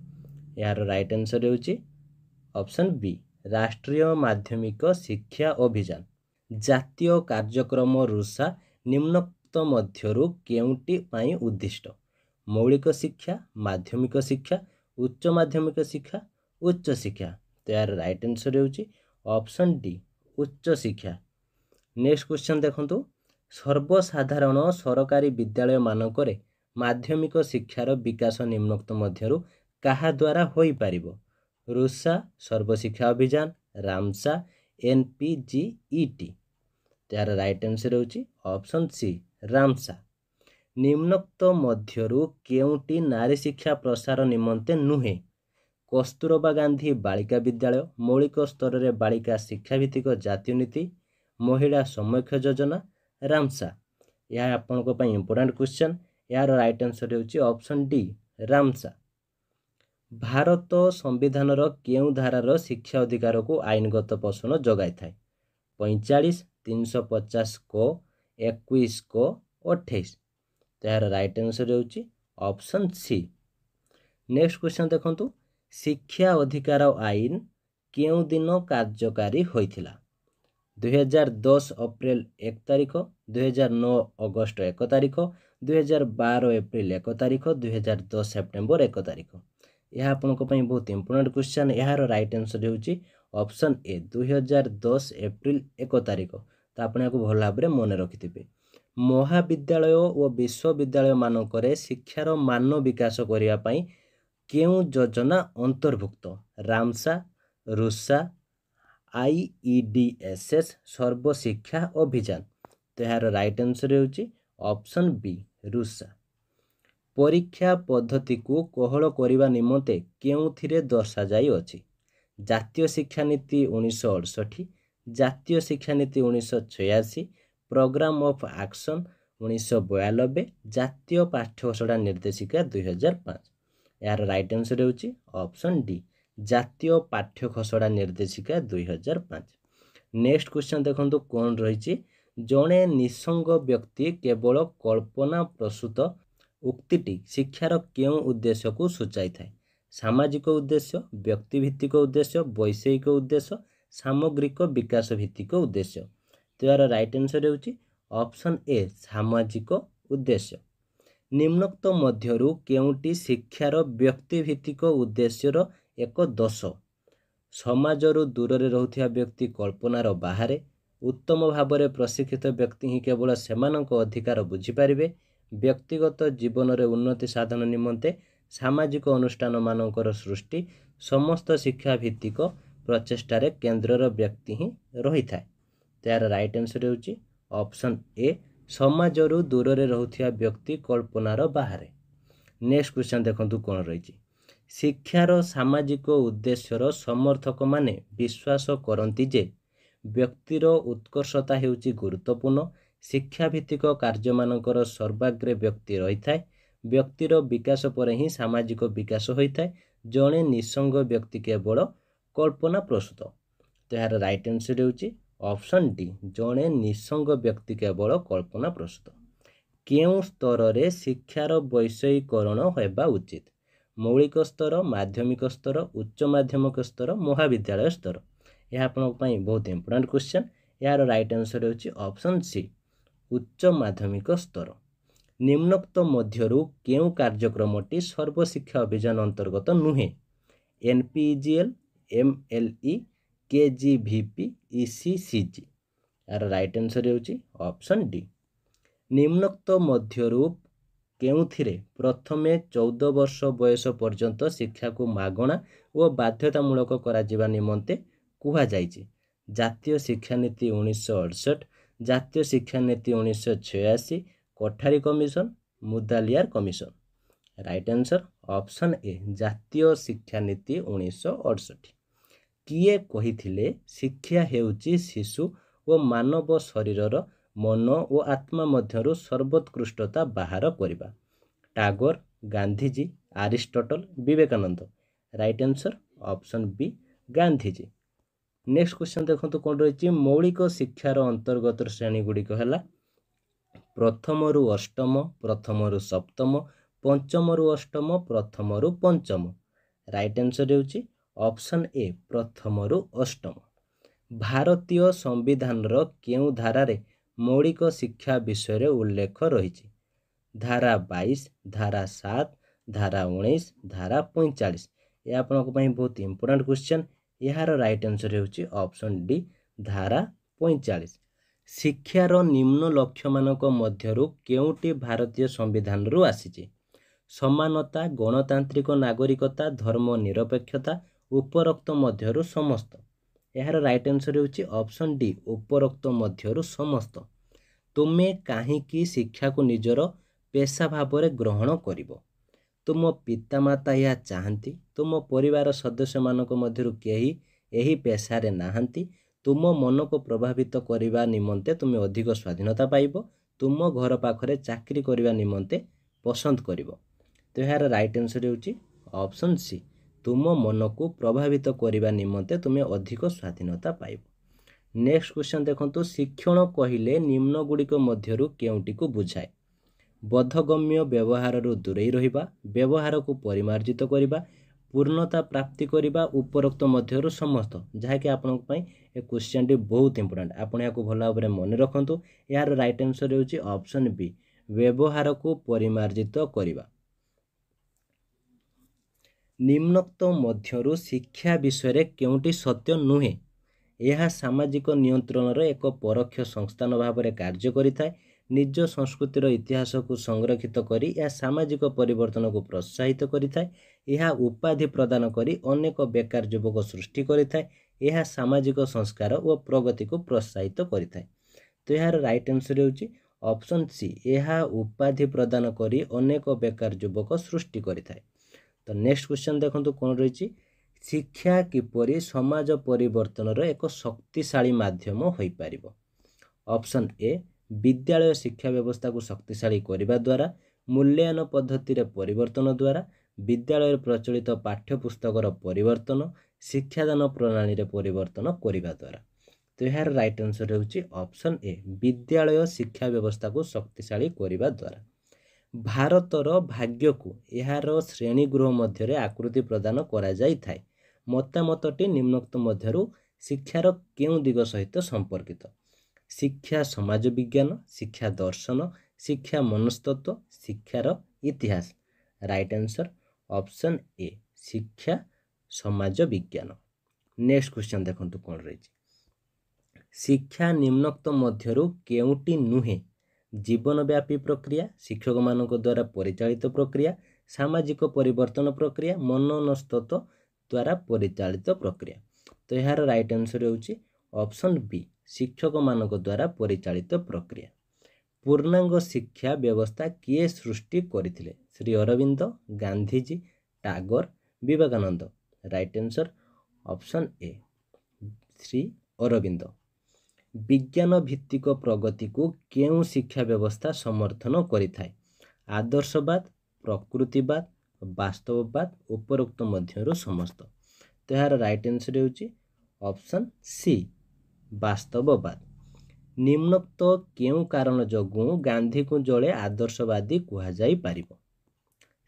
ଏହାର ରାଇଟ୍ ଆନ୍ସର୍ ହେଉଛି ଅପସନ୍ ବି ରାଷ୍ଟ୍ରୀୟ ମାଧ୍ୟମିକ ଶିକ୍ଷା ଅଭିଯାନ ଜାତୀୟ କାର୍ଯ୍ୟକ୍ରମ ରୁଷା ନିମ୍ନକ୍ତ ମଧ୍ୟରୁ କେଉଁଟି ପାଇଁ ଉଦ୍ଦିଷ୍ଟ ମୌଳିକ ଶିକ୍ଷା ମାଧ୍ୟମିକ ଶିକ୍ଷା ଉଚ୍ଚ ମାଧ୍ୟମିକ ଶିକ୍ଷା ଉଚ୍ଚ ଶିକ୍ଷା ତ ଏହାର ରାଇଟ୍ ଆନ୍ସର୍ ହେଉଛି ଅପସନ୍ ଡି ଉଚ୍ଚ ଶିକ୍ଷା ନେକ୍ସଟ କ୍ୱେଶ୍ଚନ୍ ଦେଖନ୍ତୁ ସର୍ବସାଧାରଣ ସରକାରୀ ବିଦ୍ୟାଳୟମାନଙ୍କରେ ମାଧ୍ୟମିକ ଶିକ୍ଷାର ବିକାଶ ନିମ୍ନକ୍ତ ମଧ୍ୟରୁ କାହା ଦ୍ୱାରା ହୋଇପାରିବ ରୁଷା ସର୍ବଶିକ୍ଷା ଅଭିଯାନ RMSA N P G E T ତାହାର ରାଇଟ୍ ଆନ୍ସର୍ ହେଉଛି ଅପସନ୍ ସି ରାମସା ନିମ୍ନୋକ୍ତ ମଧ୍ୟରୁ କେଉଁଟି ନାରୀ ଶିକ୍ଷା ପ୍ରସାର ନିମନ୍ତେ ନୁହେଁ କସ୍ତୁରବା ଗାନ୍ଧୀ ବାଳିକା ବିଦ୍ୟାଳୟ ମୌଳିକ ସ୍ତରରେ ବାଳିକା ଶିକ୍ଷାଭିତ୍ତିକ ଜାତୀୟ ନୀତି ମହିଳା ସମୀକ୍ଷ ଯୋଜନା ରାମସା ଏହା ଆପଣଙ୍କ ପାଇଁ ଇମ୍ପୋର୍ଟାଣ୍ଟ କ୍ୱେଶ୍ଚନ୍ ଏହାର ରାଇଟ୍ ଆନ୍ସର ହେଉଛି ଅପସନ୍ ଡି ରାମସା ଭାରତ ସମ୍ବିଧାନର କେଉଁ ଧାରାର ଶିକ୍ଷା ଅଧିକାରକୁ ଆଇନଗତ ପୋଷଣ ଯୋଗାଇଥାଏ ପଇଁଚାଳିଶ ତିନିଶହ ପଚାଶ କୋ ଏକୋଇଶ କୋ ଅଠେଇଶ ତାହାର ରାଇଟ୍ ଆନ୍ସର୍ ହେଉଛି ଅପସନ୍ ସି ନେକ୍ସଟ କ୍ୱେଶ୍ଚନ୍ ଦେଖନ୍ତୁ ଶିକ୍ଷା ଅଧିକାର ଆଇନ କେଉଁ ଦିନ କାର୍ଯ୍ୟକାରୀ ହୋଇଥିଲା ଦୁଇହଜାର ଦଶ ଅପ୍ରିଲ ଏକ ତାରିଖ ଦୁଇହଜାର ନଅ ଅଗଷ୍ଟ ଏକ ତାରିଖ ଦୁଇହଜାର ବାର ଏପ୍ରିଲ ଏକ ତାରିଖ ଦୁଇହଜାର ଦଶ ସେପ୍ଟେମ୍ବର ଏକ ତାରିଖ ଏହା ଆପଣଙ୍କ ପାଇଁ ବହୁତ ଇମ୍ପୋର୍ଟାଣ୍ଟ କ୍ୱେଶ୍ଚନ୍ ଏହାର ରାଇଟ୍ ଆନ୍ସର୍ ହେଉଛି ଅପସନ୍ ଏ ଦୁଇହଜାର ଦଶ ଏପ୍ରିଲ ଏକ ତାରିଖ ତ ଆପଣ ଏହାକୁ ଭଲ ଭାବରେ ମନେ ରଖିଥିବେ ମହାବିଦ୍ୟାଳୟ ଓ ବିଶ୍ୱବିଦ୍ୟାଳୟମାନଙ୍କରେ ଶିକ୍ଷାର ମାନ ବିକାଶ କରିବା ପାଇଁ କେଉଁ ଯୋଜନା ଅନ୍ତର୍ଭୁକ୍ତ RMSA RUSA I E D S S ସର୍ବଶିକ୍ଷା ଅଭିଯାନ ତ ଏହାର ରାଇଟ୍ ଆନ୍ସର୍ ହେଉଛି ଅପସନ୍ ବି ରୁଷା ପରୀକ୍ଷା ପଦ୍ଧତିକୁ କୋହଳ କରିବା ନିମନ୍ତେ କେଉଁଥିରେ ଦର୍ଶାଯାଇଅଛି ଜାତୀୟ ଶିକ୍ଷାନୀତି ଉଣେଇଶହ ଅଠଷଠି ଜାତୀୟ ଶିକ୍ଷାନୀତି ଉଣେଇଶହ ଛୟାଅଶୀ ପ୍ରୋଗ୍ରାମ୍ ଅଫ୍ ଆକ୍ସନ୍ ଉଣେଇଶହ ବୟାନବେ ଜାତୀୟ ପାଠ୍ୟଶଳା ନିର୍ଦ୍ଦେଶିକା ଦୁଇହଜାର ପାଞ୍ଚ ଏହାର ରାଇଟ୍ ଆନ୍ସର୍ ହେଉଛି ଅପସନ୍ ଡି ଜାତୀୟ ପାଠ୍ୟ ଖସଡ଼ା ନିର୍ଦ୍ଦେଶିକା ଦୁଇହଜାର ପାଞ୍ଚ ନେକ୍ସଟ କ୍ୱେଶ୍ଚନ୍ ଦେଖନ୍ତୁ କ'ଣ ରହିଛି ଜଣେ ନିଃସଙ୍ଗ ବ୍ୟକ୍ତି କେବଳ କଳ୍ପନା ପ୍ରସୂତ ଉକ୍ତିଟି ଶିକ୍ଷାର କେଉଁ ଉଦ୍ଦେଶ୍ୟକୁ ସୂଚାଇଥାଏ ସାମାଜିକ ଉଦ୍ଦେଶ୍ୟ ବ୍ୟକ୍ତିଭିତ୍ତିକ ଉଦ୍ଦେଶ୍ୟ ବୈଷୟିକ ଉଦ୍ଦେଶ୍ୟ ସାମଗ୍ରିକ ବିକାଶ ଭିତ୍ତିକ ଉଦ୍ଦେଶ୍ୟ ତେର ରାଇଟ୍ ଆନ୍ସର ହେଉଛି ଅପସନ୍ ଏ ସାମାଜିକ ଉଦ୍ଦେଶ୍ୟ ନିମ୍ନୋକ୍ତ ମଧ୍ୟରୁ କେଉଁଟି ଶିକ୍ଷାର ବ୍ୟକ୍ତି ଭିତ୍ତିକ ଉଦ୍ଦେଶ୍ୟର ଏକ ଦୋଷ ସମାଜରୁ ଦୂରରେ ରହୁଥିବା ବ୍ୟକ୍ତି କଳ୍ପନାର ବାହାରେ ଉତ୍ତମ ଭାବରେ ପ୍ରଶିକ୍ଷିତ ବ୍ୟକ୍ତି ହିଁ କେବଳ ସେମାନଙ୍କ ଅଧିକାର ବୁଝିପାରିବେ ବ୍ୟକ୍ତିଗତ ଜୀବନରେ ଉନ୍ନତି ସାଧନ ନିମନ୍ତେ ସାମାଜିକ ଅନୁଷ୍ଠାନମାନଙ୍କର ସୃଷ୍ଟି ସମସ୍ତ ଶିକ୍ଷାଭିତ୍ତିକ ପ୍ରଚେଷ୍ଟାରେ କେନ୍ଦ୍ରର ବ୍ୟକ୍ତି ହିଁ ରହିଥାଏ ତାହାର ରାଇଟ୍ ଆନ୍ସର୍ ହେଉଛି ଅପସନ୍ ଏ ସମାଜରୁ ଦୂରରେ ରହୁଥିବା ବ୍ୟକ୍ତି କଳ୍ପନାର ବାହାରେ ନେକ୍ସଟ କ୍ୱେଶ୍ଚନ୍ ଦେଖନ୍ତୁ କ'ଣ ରହିଛି ଶିକ୍ଷାର ସାମାଜିକ ଉଦ୍ଦେଶ୍ୟର ସମର୍ଥକମାନେ ବିଶ୍ୱାସ କରନ୍ତି ଯେ ବ୍ୟକ୍ତିର ଉତ୍କର୍ଷତା ହେଉଛି ଗୁରୁତ୍ୱପୂର୍ଣ୍ଣ ଶିକ୍ଷାଭିତ୍ତିକ କାର୍ଯ୍ୟମାନଙ୍କର ସର୍ବାଗ୍ରେ ବ୍ୟକ୍ତି ରହିଥାଏ ବ୍ୟକ୍ତିର ବିକାଶ ପରେ ହିଁ ସାମାଜିକ ବିକାଶ ହୋଇଥାଏ ଜଣେ ନିଃସଙ୍ଗ ବ୍ୟକ୍ତି କେବଳ କଳ୍ପନା ପ୍ରସ୍ତୁତ ତ ଏହାର ରାଇଟ୍ ଆନ୍ସର୍ ହେଉଛି ଅପସନ୍ ଡି ଜଣେ ନିଃସଙ୍ଗ ବ୍ୟକ୍ତି କେବଳ କଳ୍ପନାପ୍ରସୂତ କେଉଁ ସ୍ତରରେ ଶିକ୍ଷାର ବୈଷୟିକରଣ ହେବା ଉଚିତ ମୌଳିକ ସ୍ତର ମାଧ୍ୟମିକ ସ୍ତର ଉଚ୍ଚ ମାଧ୍ୟମିକ ସ୍ତର ମହାବିଦ୍ୟାଳୟ ସ୍ତର ଏହା ଆପଣଙ୍କ ପାଇଁ ବହୁତ ଇମ୍ପୋର୍ଟାଣ୍ଟ କ୍ୱେଶ୍ଚନ୍ ଏହାର ରାଇଟ୍ ଆନ୍ସର୍ ହେଉଛି ଅପସନ୍ ସି ଉଚ୍ଚ ମାଧ୍ୟମିକ ସ୍ତର ନିମ୍ନୋକ୍ତ ମଧ୍ୟରୁ କେଉଁ କାର୍ଯ୍ୟକ୍ରମଟି ସର୍ବଶିକ୍ଷା ଅଭିଯାନ ଅନ୍ତର୍ଗତ ନୁହେଁ N P G L M L E KGVP ECCG ଏହାର ରାଇଟ୍ ଆନ୍ସର୍ ହେଉଛି ଅପସନ୍ ଡି ନିମ୍ନୋକ୍ତ ମଧ୍ୟରୁ କେଉଁଥିରେ ପ୍ରଥମେ ଚଉଦ ବର୍ଷ ବୟସ ପର୍ଯ୍ୟନ୍ତ ଶିକ୍ଷାକୁ ମାଗଣା ଓ ବାଧ୍ୟତାମୂଳକ କରାଯିବା ନିମନ୍ତେ କୁହାଯାଇଛି ଜାତୀୟ ଶିକ୍ଷାନୀତି ଉଣେଇଶହ ଅଡ଼ଷଠ ଜାତୀୟ ଶିକ୍ଷାନୀତି ଉଣେଇଶହ ଛୟାଅଶୀ Kothari commission Mudaliar commission right answer option A ଜାତୀୟ ଶିକ୍ଷାନୀତି ଉଣେଇଶହ ଅଡ଼ଷଠି କିଏ କହିଥିଲେ ଶିକ୍ଷା ହେଉଛି ଶିଶୁ ଓ ମାନବ ଶରୀରର ମନ ଓ ଆତ୍ମା ମଧ୍ୟରୁ ସର୍ବୋତ୍କୃଷ୍ଟତା ବାହାର କରିବା Tagore Gandhiji Aristotle Vivekananda right answer option B Gandhiji next question ଦେଖନ୍ତୁ କ'ଣ ରହିଛି ମୌଳିକ ଶିକ୍ଷାର ଅନ୍ତର୍ଗତ ଶ୍ରେଣୀଗୁଡ଼ିକ ହେଲା ପ୍ରଥମରୁ ଅଷ୍ଟମ ପ୍ରଥମରୁ ସପ୍ତମ ପଞ୍ଚମରୁ ଅଷ୍ଟମ ପ୍ରଥମରୁ ପଞ୍ଚମ ରାଇଟ୍ ଆନ୍ସର ହେଉଛି ଅପସନ୍ ଏ ପ୍ରଥମରୁ ଅଷ୍ଟମ ଭାରତୀୟ ସମ୍ବିଧାନର କେଉଁ ଧାରାରେ ମୌଳିକ ଶିକ୍ଷା ବିଷୟରେ ଉଲ୍ଲେଖ ରହିଛି ଧାରା ବାଇଶ ଧାରା ସାତ ଧାରା ଉଣେଇଶ ଧାରା ପଇଁଚାଳିଶ ଏ ଆପଣଙ୍କ ପାଇଁ ବହୁତ ଇମ୍ପୋର୍ଟାଣ୍ଟ କ୍ୱେଶ୍ଚନ୍ ଏହାର ରାଇଟ୍ ଆନ୍ସର ହେଉଛି ଅପସନ୍ ଡି ଧାରା ପଇଁଚାଳିଶ ଶିକ୍ଷାର ନିମ୍ନ ଲକ୍ଷ୍ୟମାନଙ୍କ ମଧ୍ୟରୁ କେଉଁଟି ଭାରତୀୟ ସମ୍ବିଧାନରୁ ଆସିଛି ସମାନତା ଗଣତାନ୍ତ୍ରିକ ନାଗରିକତା ଧର୍ମ ନିରପେକ୍ଷତା ଉପରୋକ୍ତ ମଧ୍ୟରୁ ସମସ୍ତ ଏହାର ରାଇଟ୍ ଆନ୍ସର ହେଉଛି ଅପସନ୍ ଡି ଉପରୋକ୍ତ ମଧ୍ୟରୁ ସମସ୍ତ ତୁମେ କାହିଁକି ଶିକ୍ଷାକୁ ନିଜର ପେସା ଭାବରେ ଗ୍ରହଣ କରିବ ତୁମ ପିତାମାତା ଏହା ଚାହାନ୍ତି ତୁମ ପରିବାର ସଦସ୍ୟମାନଙ୍କ ମଧ୍ୟରୁ କେହି ଏହି ପେସାରେ ନାହାନ୍ତି ତୁମ ମନକୁ ପ୍ରଭାବିତ କରିବା ନିମନ୍ତେ ତୁମେ ଅଧିକ ସ୍ୱାଧୀନତା ପାଇବ ତୁମ ଘର ପାଖରେ ଚାକିରି କରିବା ନିମନ୍ତେ ପସନ୍ଦ କରିବ ତ ଏହାର ରାଇଟ୍ ଆନ୍ସର ହେଉଛି ଅପସନ୍ ସି ତୁମ ମନକୁ ପ୍ରଭାବିତ କରିବା ନିମନ୍ତେ ତୁମେ ଅଧିକ ସ୍ୱାଧୀନତା ପାଇବ ନେକ୍ସଟ କ୍ୱେଶ୍ଚନ୍ ଦେଖନ୍ତୁ ଶିକ୍ଷଣ କହିଲେ ନିମ୍ନଗୁଡ଼ିକ ମଧ୍ୟରୁ କେଉଁଟିକୁ ବୁଝାଏ ବଦ୍ଧଗମ୍ୟ ବ୍ୟବହାରରୁ ଦୂରେଇ ରହିବା ବ୍ୟବହାରକୁ ପରିମାର୍ଜିତ କରିବା ପୂର୍ଣ୍ଣତା ପ୍ରାପ୍ତି କରିବା ଉପରୋକ୍ତ ମଧ୍ୟରୁ ସମସ୍ତ ଯାହାକି ଆପଣଙ୍କ ପାଇଁ ଏ କ୍ୱେଶ୍ଚନ୍ଟି ବହୁତ ଇମ୍ପୋର୍ଟାଣ୍ଟ ଆପଣ ଏହାକୁ ଭଲ ଭାବରେ ମନେ ରଖନ୍ତୁ ଏହାର ରାଇଟ୍ ଆନ୍ସର୍ ହେଉଛି ଅପସନ୍ ବି ବ୍ୟବହାରକୁ ପରିମାର୍ଜିତ କରିବା ନିମ୍ନୋକ୍ତ ମଧ୍ୟରୁ ଶିକ୍ଷା ବିଷୟରେ କେଉଁଠି ସତ୍ୟ ନୁହେଁ ଏହା ସାମାଜିକ ନିୟନ୍ତ୍ରଣର ଏକ ପରୋକ୍ଷ ସଂସ୍ଥାନ ଭାବରେ କାର୍ଯ୍ୟ କରିଥାଏ ନିଜ ସଂସ୍କୃତିର ଇତିହାସକୁ ସଂରକ୍ଷିତ କରି ଏହା ସାମାଜିକ ପରିବର୍ତ୍ତନକୁ ପ୍ରୋତ୍ସାହିତ କରିଥାଏ ଏହା ଉପାଧି ପ୍ରଦାନ କରି ଅନେକ ବେକାର ଯୁବକ ସୃଷ୍ଟି କରିଥାଏ ଏହା ସାମାଜିକ ସଂସ୍କାର ଓ ପ୍ରଗତିକୁ ପ୍ରୋତ୍ସାହିତ କରିଥାଏ ତ ଏହାର ରାଇଟ୍ ଆନ୍ସର ହେଉଛି ଅପସନ୍ ସି ଏହା ଉପାଧି ପ୍ରଦାନ କରି ଅନେକ ବେକାର ଯୁବକ ସୃଷ୍ଟି କରିଥାଏ ନେକ୍ସଟ କ୍ୱେଶ୍ଚନ୍ ଦେଖନ୍ତୁ କ'ଣ ରହିଛି ଶିକ୍ଷା କିପରି ସମାଜ ପରିବର୍ତ୍ତନର ଏକ ଶକ୍ତିଶାଳୀ ମାଧ୍ୟମ ହୋଇପାରିବ ଅପସନ୍ ଏ ବିଦ୍ୟାଳୟ ଶିକ୍ଷା ବ୍ୟବସ୍ଥାକୁ ଶକ୍ତିଶାଳୀ କରିବା ଦ୍ୱାରା ମୂଲ୍ୟାୟନ ପଦ୍ଧତିରେ ପରିବର୍ତ୍ତନ ଦ୍ୱାରା ବିଦ୍ୟାଳୟରେ ପ୍ରଚଳିତ ପାଠ୍ୟପୁସ୍ତକର ପରିବର୍ତ୍ତନ ଶିକ୍ଷାଦାନ ପ୍ରଣାଳୀରେ ପରିବର୍ତ୍ତନ କରିବା ଦ୍ୱାରା ତ ଏହାର ରାଇଟ୍ ଆନ୍ସର୍ ହେଉଛି ଅପସନ୍ ଏ ବିଦ୍ୟାଳୟ ଶିକ୍ଷା ବ୍ୟବସ୍ଥାକୁ ଶକ୍ତିଶାଳୀ କରିବା ଦ୍ୱାରା ଭାରତର ଭାଗ୍ୟକୁ ଏହାର ଶ୍ରେଣୀଗୃହ ମଧ୍ୟରେ ଆକୃତି ପ୍ରଦାନ କରାଯାଇଥାଏ ମତାମତଟି ନିମ୍ନୋକ୍ତ ମଧ୍ୟରୁ ଶିକ୍ଷାର କେଉଁ ଦିଗ ସହିତ ସମ୍ପର୍କିତ ଶିକ୍ଷା ସମାଜ ବିଜ୍ଞାନ ଶିକ୍ଷା ଦର୍ଶନ ଶିକ୍ଷା ମନସ୍ତତ୍ଵ ଶିକ୍ଷାର ଇତିହାସ ରାଇଟ୍ ଆନ୍ସର ଅପସନ୍ ଏ ଶିକ୍ଷା ସମାଜ ବିଜ୍ଞାନ ନେକ୍ସଟ କ୍ୱେଶ୍ଚନ୍ ଦେଖନ୍ତୁ କ'ଣ ରହିଛି ଶିକ୍ଷା ନିମ୍ନୋକ୍ତ ମଧ୍ୟରୁ କେଉଁଟି ନୁହେଁ ଜୀବନବ୍ୟାପୀ ପ୍ରକ୍ରିୟା ଶିକ୍ଷକମାନଙ୍କ ଦ୍ୱାରା ପରିଚାଳିତ ପ୍ରକ୍ରିୟା ସାମାଜିକ ପରିବର୍ତ୍ତନ ପ୍ରକ୍ରିୟା ମନନସ୍ତତ୍ୱ ଦ୍ୱାରା ପରିଚାଳିତ ପ୍ରକ୍ରିୟା ତ ଏହାର ରାଇଟ୍ ଆନ୍ସର୍ ହେଉଛି ଅପସନ୍ ବି ଶିକ୍ଷକମାନଙ୍କ ଦ୍ୱାରା ପରିଚାଳିତ ପ୍ରକ୍ରିୟା ପୂର୍ଣ୍ଣାଙ୍ଗ ଶିକ୍ଷା ବ୍ୟବସ୍ଥା କିଏ ସୃଷ୍ଟି କରିଥିଲେ Shri Aurobindo Gandhiji Tagore Vivekananda right answer option A Shri Aurobindo ବିଜ୍ଞାନ ଭିତ୍ତିକ ପ୍ରଗତିକୁ କେଉଁ ଶିକ୍ଷା ବ୍ୟବସ୍ଥା ସମର୍ଥନ କରିଥାଏ ଆଦର୍ଶବାଦ ପ୍ରକୃତିବାଦ ବାସ୍ତବବାଦ ଉପରୋକ୍ତ ମଧ୍ୟରୁ ସମସ୍ତ ତ ଏହାର ରାଇଟ୍ ଆନ୍ସର୍ ହେଉଛି ଅପସନ୍ ସି ବାସ୍ତବବାଦ ନିମ୍ନୋକ୍ତ କେଉଁ କାରଣ ଯୋଗୁଁ ଗାନ୍ଧୀକୁ ଜଣେ ଆଦର୍ଶବାଦୀ କୁହାଯାଇପାରିବ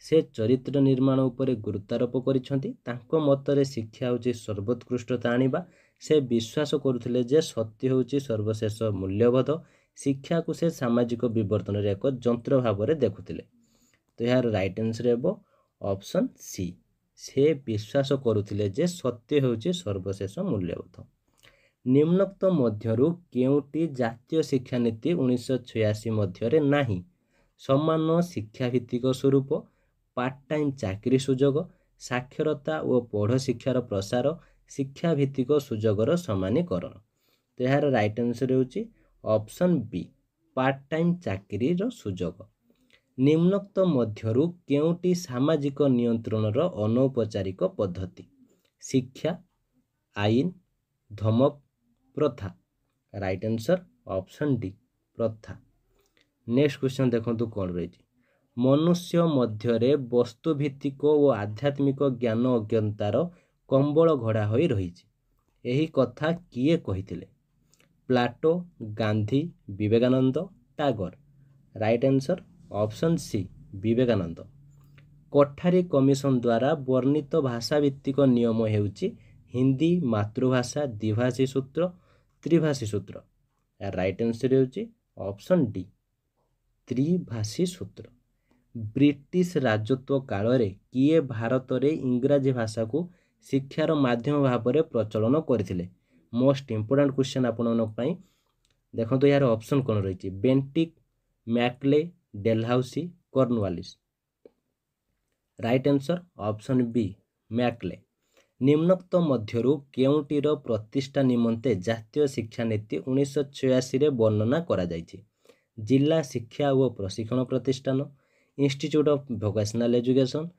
ସେ ଚରିତ୍ର ନିର୍ମାଣ ଉପରେ ଗୁରୁତ୍ୱାରୋପ କରିଛନ୍ତି ତାଙ୍କ ମତରେ ଶିକ୍ଷା ହେଉଛି ସର୍ବୋତ୍କୃଷ୍ଟତା ଆଣିବା ସେ ବିଶ୍ୱାସ କରୁଥିଲେ ଯେ ସତ୍ୟ ହେଉଛି ସର୍ବଶେଷ ମୂଲ୍ୟବୋଧ ଶିକ୍ଷାକୁ ସେ ସାମାଜିକ ବିବର୍ତ୍ତନରେ ଏକ ଯନ୍ତ୍ର ଭାବରେ ଦେଖୁଥିଲେ ତ ଏହାର ରାଇଟ୍ ଆନ୍ସର ହେବ ଅପସନ୍ ସି ସେ ବିଶ୍ୱାସ କରୁଥିଲେ ଯେ ସତ୍ୟ ହେଉଛି ସର୍ବଶେଷ ମୂଲ୍ୟବୋଧ ନିମ୍ନକ୍ତ ମଧ୍ୟରୁ କେଉଁଟି ଜାତୀୟ ଶିକ୍ଷାନୀତି ଉଣେଇଶହ ଛୟାଅଶୀ ମଧ୍ୟରେ ନାହିଁ ସମାନ ଶିକ୍ଷାଭିତ୍ତିକ ସ୍ୱରୂପ ପାର୍ଟ ଟାଇମ୍ ଚାକିରି ସୁଯୋଗ ସାକ୍ଷରତା ଓ ପଢ଼ଶିକ୍ଷାର ପ୍ରସାର ଶିକ୍ଷା ଭିତ୍ତିକ ସୁଯୋଗର ସମାନୀକରଣ ତ ଏହାର ରାଇଟ୍ ଆନ୍ସର ହେଉଛି ଅପସନ୍ ବି ପାର୍ଟ ଟାଇମ୍ ଚାକିରିର ସୁଯୋଗ ନିମ୍ନୋକ୍ତ ମଧ୍ୟରୁ କେଉଁଟି ସାମାଜିକ ନିୟନ୍ତ୍ରଣର ଅନୌପଚାରିକ ପଦ୍ଧତି ଶିକ୍ଷା ଆଇନ ଧମକ ପ୍ରଥା ରାଇଟ୍ ଆନ୍ସର ଅପସନ୍ ଡି ପ୍ରଥା ନେକ୍ସଟ କ୍ୱେଶ୍ଚନ୍ ଦେଖନ୍ତୁ କ'ଣ ରହିଛି ମନୁଷ୍ୟ ମଧ୍ୟରେ ବସ୍ତୁଭିତ୍ତିକ ଓ ଆଧ୍ୟାତ୍ମିକ ଜ୍ଞାନ ଅଜ୍ଞତାର କମ୍ବଳ ଘୋଡ଼ା ହୋଇ ରହିଛି ଏହି କଥା କିଏ କହିଥିଲେ Plato Gandhi Vivekananda Tagore right answer option C Vivekananda Kothari commission ଦ୍ୱାରା ବର୍ଣ୍ଣିତ ଭାଷାଭିତ୍ତିକ ନିୟମ ହେଉଛି ହିନ୍ଦୀ ମାତୃଭାଷା ଦ୍ୱିଭାଷୀ ସୂତ୍ର ତ୍ରିଭାଷୀ ସୂତ୍ର ରାଇଟ୍ ଆନ୍ସର ହେଉଛି ଅପସନ୍ ଡି ତ୍ରିଭାଷୀ ସୂତ୍ର ବ୍ରିଟିଶ ରାଜତ୍ୱ କାଳରେ କିଏ ଭାରତରେ ଇଂରାଜୀ ଭାଷାକୁ ଶିକ୍ଷାର ମାଧ୍ୟମ ଭାବରେ ପ୍ରଚଳନ କରିଥିଲେ ମୋଷ୍ଟ ଇମ୍ପୋର୍ଟାଣ୍ଟ କ୍ୱେଶ୍ଚନ୍ ଆପଣମାନଙ୍କ ପାଇଁ ଦେଖନ୍ତୁ ଏହାର ଅପସନ୍ କ'ଣ ରହିଛି Bentinck Macaulay Dalhousie Cornwallis right answer option B Macaulay ନିମ୍ନୋକ୍ତ ମଧ୍ୟରୁ କେଉଁଟିର ପ୍ରତିଷ୍ଠା ନିମନ୍ତେ ଜାତୀୟ ଶିକ୍ଷାନୀତି ଉଣେଇଶହ ଛୟାଅଶୀରେ ବର୍ଣ୍ଣନା କରାଯାଇଛି ଜିଲ୍ଲା ଶିକ୍ଷା ଓ ପ୍ରଶିକ୍ଷଣ ପ୍ରତିଷ୍ଠାନ ଇନଷ୍ଟିଚ୍ୟୁଟ୍ ଅଫ୍ ଭୋକେସନାଲ୍ ଏଜୁକେସନ୍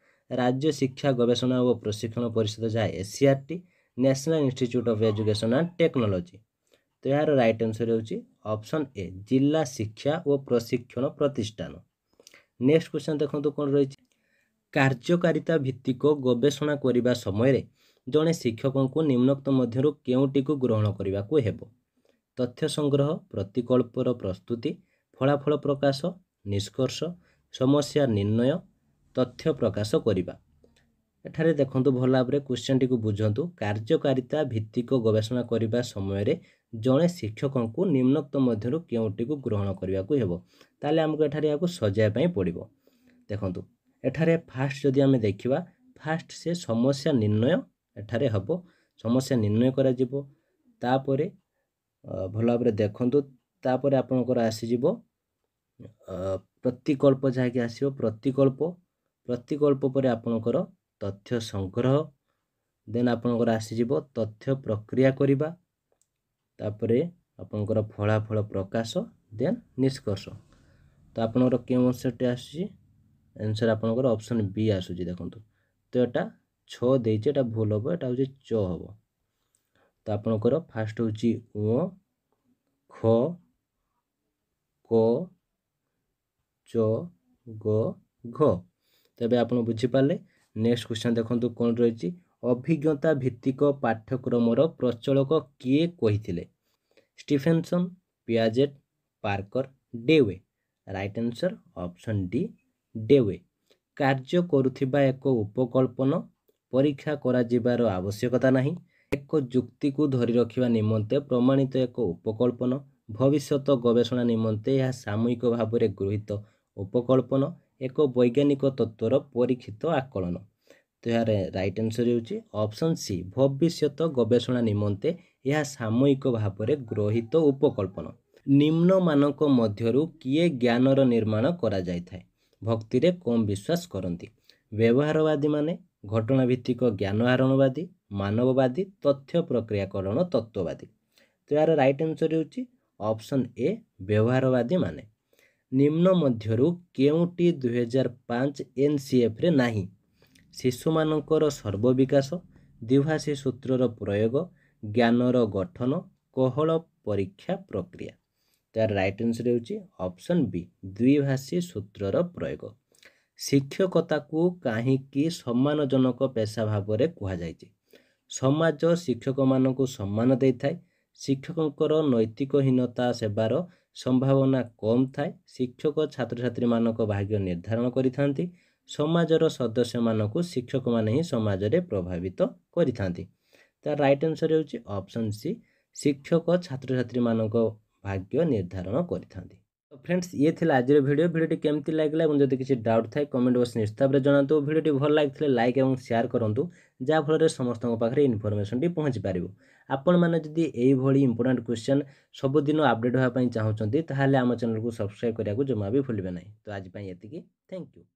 রাজ্য শিক্ষা গবেষণা ও প্রশিক্ষণ পরিষদ যা SCERT national institute of education and technology ତ ଏହାର ରାଇଟ୍ ଆନ୍ସର୍ ହେଉଛି ଅପସନ୍ ଏ ଜିଲ୍ଲା ଶିକ୍ଷା ଓ ପ୍ରଶିକ୍ଷଣ ପ୍ରତିଷ୍ଠାନ ନେକ୍ସଟ କ୍ୱେଶ୍ଚନ୍ ଦେଖନ୍ତୁ କ'ଣ ରହିଛି କାର୍ଯ୍ୟକାରିତା ଭିତ୍ତିକ ଗବେଷଣା କରିବା ସମୟରେ ଜଣେ ଶିକ୍ଷକଙ୍କୁ ନିମ୍ନୋକ୍ତ ମଧ୍ୟରୁ କେଉଁଟିକୁ ଗ୍ରହଣ କରିବାକୁ ହେବ ତଥ୍ୟ ସଂଗ୍ରହ ପ୍ରତିକଳ୍ପର ପ୍ରସ୍ତୁତି ଫଳାଫଳ ପ୍ରକାଶ ନିଷ୍କର୍ଷ ସମସ୍ୟା ନିର୍ଣ୍ଣୟ ତଥ୍ୟ ପ୍ରକାଶ କରିବା ଏଠାରେ ଦେଖନ୍ତୁ ଭଲ ଭାବରେ କ୍ୱେଶ୍ଚନ୍ଟିକୁ ବୁଝନ୍ତୁ କାର୍ଯ୍ୟକାରିତା ଭିତ୍ତିକ ଗବେଷଣା କରିବା ସମୟରେ ଜଣେ ଶିକ୍ଷକଙ୍କୁ ନିମ୍ନକ୍ତ ମଧ୍ୟରୁ କେଉଁଟିକୁ ଗ୍ରହଣ କରିବାକୁ ହେବ ତାହେଲେ ଆମକୁ ଏଠାରେ ଏହାକୁ ସଜାଇବା ପାଇଁ ପଡ଼ିବ ଦେଖନ୍ତୁ ଏଠାରେ ଫାଷ୍ଟ ଯଦି ଆମେ ଦେଖିବା ଫାଷ୍ଟ ସେ ସମସ୍ୟା ନିର୍ଣ୍ଣୟ ଏଠାରେ ହେବ ସମସ୍ୟା ନିର୍ଣ୍ଣୟ କରାଯିବ ତାପରେ ଭଲ ଭାବରେ ଦେଖନ୍ତୁ ତାପରେ ଆପଣଙ୍କର ଆସିଯିବ ପ୍ରତିକଳ୍ପ ଯାହାକି ଆସିବ ପ୍ରତିକଳ୍ପ ପ୍ରତିକଳ୍ପ ପରେ ଆପଣଙ୍କର ତଥ୍ୟ ସଂଗ୍ରହ ଦେନ୍ ଆପଣଙ୍କର ଆସିଯିବ ତଥ୍ୟ ପ୍ରକ୍ରିୟା କରିବା ତାପରେ ଆପଣଙ୍କର ଫଳାଫଳ ପ୍ରକାଶ ଦେନ୍ ନିଷ୍କର୍ଷ ତ ଆପଣଙ୍କର କେଉଁ ଅନ୍ସରଟି ଆସୁଛି ଆନ୍ସର ଆପଣଙ୍କର ଅପସନ୍ ବି ଆସୁଛି ଦେଖନ୍ତୁ ତ ଏଇଟା ଛଅ ଦେଇଛି ଏଇଟା ଭୁଲ ହେବ ଏଇଟା ହେଉଛି ଚ ହେବ ତ ଆପଣଙ୍କର ଫାଷ୍ଟ ହେଉଛି ଓ ଖ ଚ ଗ ଘ ତେବେ ଆପଣ ବୁଝିପାରିଲେ ନେକ୍ସଟ କ୍ୱେଶ୍ଚନ୍ ଦେଖନ୍ତୁ କ'ଣ ରହିଛି ଅଭିଜ୍ଞତା ଭିତ୍ତିକ ପାଠ୍ୟକ୍ରମର ପ୍ରଚଳକ କିଏ କହିଥିଲେ Stephenson Piaget Parker Dewey right answer option D Dewey କାର୍ଯ୍ୟ କରୁଥିବା ଏକ ଉପକଳ୍ପନ ପରୀକ୍ଷା କରାଯିବାର ଆବଶ୍ୟକତା ନାହିଁ ଏକ ଯୁକ୍ତିକୁ ଧରି ରଖିବା ନିମନ୍ତେ ପ୍ରମାଣିତ ଏକ ଉପକଳ୍ପନ ଭବିଷ୍ୟତ ଗବେଷଣା ନିମନ୍ତେ ଏହା ସାମୂହିକ ଭାବରେ ଗୃହୀତ ଉପକଳ୍ପନ ଏକ ବୈଜ୍ଞାନିକ ତତ୍ତ୍ୱର ପରୀକ୍ଷିତ ଆକଳନ ତ ଏହାର ରାଇଟ୍ ଆନ୍ସର୍ ହେଉଛି ଅପସନ୍ ସି ଭବିଷ୍ୟତ ଗବେଷଣା ନିମନ୍ତେ ଏହା ସାମୟିକ ଭାବରେ ଗ୍ରହୀତ ଉପକଳ୍ପନ ନିମ୍ନମାନଙ୍କ ମଧ୍ୟରୁ କିଏ ଜ୍ଞାନର ନିର୍ମାଣ କରାଯାଇଥାଏ ଭକ୍ତିରେ କମ୍ ବିଶ୍ୱାସ କରନ୍ତି ବ୍ୟବହାରବାଦୀମାନେ ଘଟଣାଭିତ୍ତିକ ଜ୍ଞାନ ଆହରଣବାଦୀ ମାନବବାଦୀ ତଥ୍ୟ ପ୍ରକ୍ରିୟାକରଣ ତତ୍ତ୍ୱବାଦୀ ତ ଏହାର ରାଇଟ୍ ଆନ୍ସର୍ ହେଉଛି ଅପସନ୍ ଏ ବ୍ୟବହାରବାଦୀମାନେ ନିମ୍ନ ମଧ୍ୟରୁ କେଉଁଟି ଦୁଇହଜାର ପାଞ୍ଚ ଏନ୍ ସି ଏଫ୍ରେ ନାହିଁ ଶିଶୁମାନଙ୍କର ସର୍ବବିକାଶ ଦ୍ୱିଭାଷୀ ସୂତ୍ରର ପ୍ରୟୋଗ ଜ୍ଞାନର ଗଠନ କୋହଳ ପରୀକ୍ଷା ପ୍ରକ୍ରିୟା ତାର ରାଇଟ୍ ଆନ୍ସର ହେଉଛି ଅପସନ୍ ବି ଦ୍ୱିଭାଷୀ ସୂତ୍ରର ପ୍ରୟୋଗ ଶିକ୍ଷକତାକୁ କାହିଁକି ସମ୍ମାନଜନକ ପେଶା ଭାବରେ କୁହାଯାଇଛି ସମାଜ ଶିକ୍ଷକମାନଙ୍କୁ ସମ୍ମାନ ଦେଇଥାଏ ଶିକ୍ଷକଙ୍କର ନୈତିକହୀନତା ସେବାର ସମ୍ଭାବନା କମ୍ ଥାଏ ଶିକ୍ଷକ ଛାତ୍ରଛାତ୍ରୀମାନଙ୍କ ଭାଗ୍ୟ ନିର୍ଦ୍ଧାରଣ କରିଥାନ୍ତି ସମାଜର ସଦସ୍ୟମାନଙ୍କୁ ଶିକ୍ଷକମାନେ ହିଁ ସମାଜରେ ପ୍ରଭାବିତ କରିଥାନ୍ତି ତା ରାଇଟ୍ ଆନ୍ସର୍ ହେଉଛି ଅପସନ୍ ସି ଶିକ୍ଷକ ଛାତ୍ରଛାତ୍ରୀମାନଙ୍କ ଭାଗ୍ୟ ନିର୍ଦ୍ଧାରଣ କରିଥାନ୍ତି ଫ୍ରେଣ୍ଡସ୍ ଇଏ ଥିଲା ଆଜିର ଭିଡ଼ିଓ ଭିଡ଼ିଓଟି କେମିତି ଲାଗିଲା ଏବଂ ଯଦି କିଛି ଡାଉଟ୍ ଥାଏ କମେଣ୍ଟ ବକ୍ସ ନିସ୍ତାବରେ ଜଣାନ୍ତୁ ଭିଡ଼ିଓଟି ଭଲ ଲାଗିଥିଲେ ଲାଇକ୍ ଏବଂ ସେୟାର କରନ୍ତୁ ଯାହାଫଳରେ ସମସ୍ତଙ୍କ ପାଖରେ ଇନଫର୍ମେସନ୍ଟି ପହଞ୍ଚିପାରିବ ଆପଣମାନେ ଯଦି ଏଇଭଳି ଇମ୍ପୋର୍ଟାଣ୍ଟ କ୍ୱେଶ୍ଚନ୍ ସବୁଦିନ ଅପଡ଼େଟ୍ ହେବା ପାଇଁ ଚାହୁଁଛନ୍ତି ତାହେଲେ ଆମ ଚ୍ୟାନେଲ୍କୁ ସବସ୍କ୍ରାଇବ୍ କରିବାକୁ ଜମା ବି ଭୁଲିବେ ନାହିଁ ତ ଆଜି ପାଇଁ ଏତିକି ଥ୍ୟାଙ୍କ ୟୁ